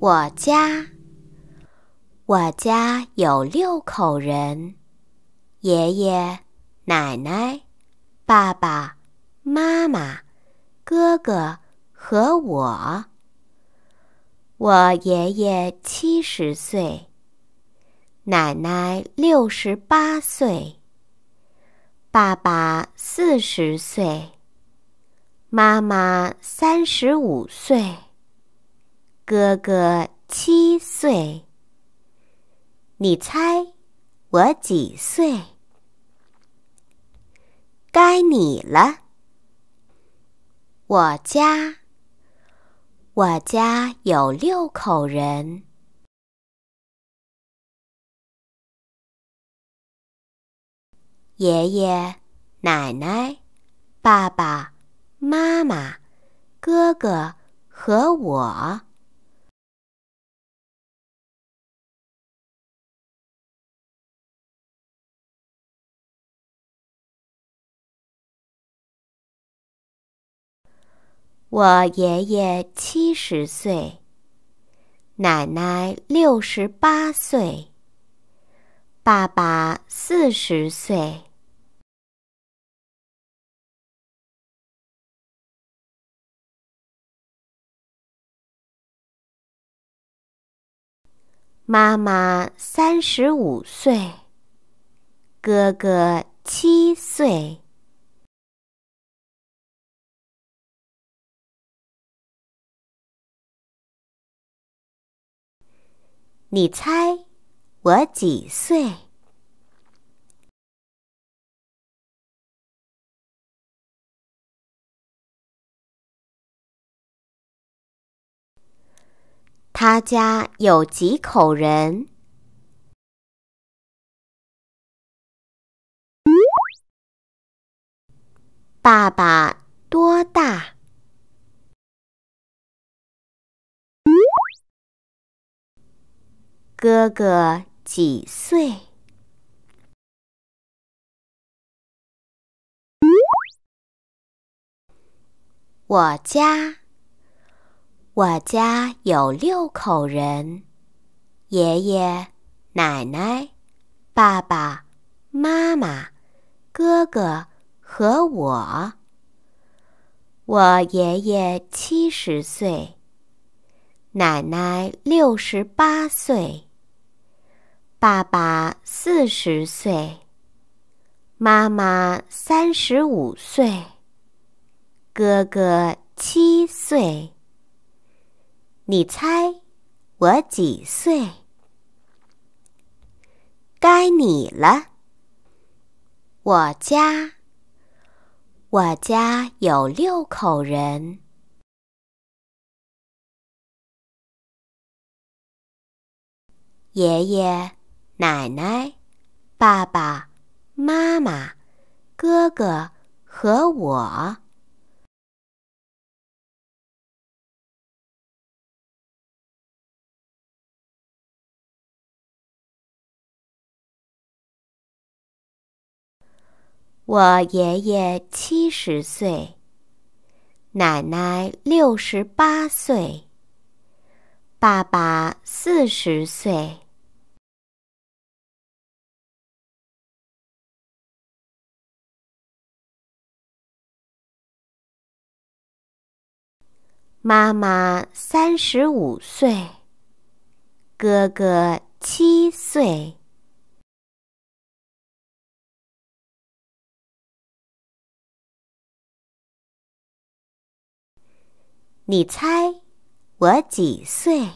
我家，我家有六口人：爷爷、奶奶、爸爸、妈妈、哥哥和我。我爷爷七十岁，奶奶六十八岁。爸爸四十岁，妈妈三十五岁，哥哥七岁。你猜我几岁？该你了。我家，我家有六口人。爷爷、奶奶、爸爸、妈妈、哥哥和我。我爷爷七十岁，奶奶六十八岁，爸爸四十岁。妈妈三十五岁，哥哥七岁，你猜我几岁？他家有几口人？爸爸多大？哥哥几岁？我家。我家有六口人：爷爷、奶奶、爸爸、妈妈、哥哥和我。我爷爷七十岁，奶奶六十八岁，爸爸四十岁，妈妈三十五岁，哥哥七岁。你猜，我几岁？该你了。我家，我家有六口人：爷爷、奶奶、爸爸妈妈、哥哥和我。我爷爷七十岁，奶奶六十八岁，爸爸四十岁，妈妈三十五岁，哥哥七岁。你猜我几岁？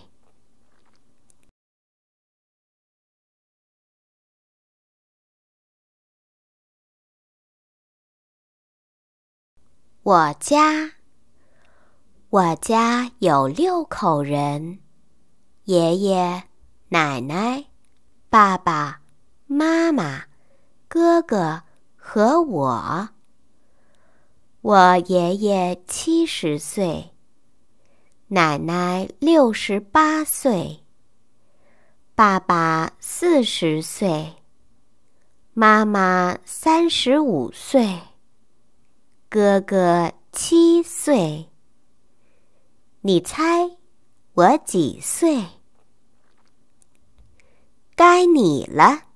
我家我家有六口人：爷爷、奶奶、爸爸妈妈、哥哥和我。我爷爷七十岁。奶奶六十八岁，爸爸四十岁，妈妈三十五岁，哥哥七岁。你猜，我几岁？该你了。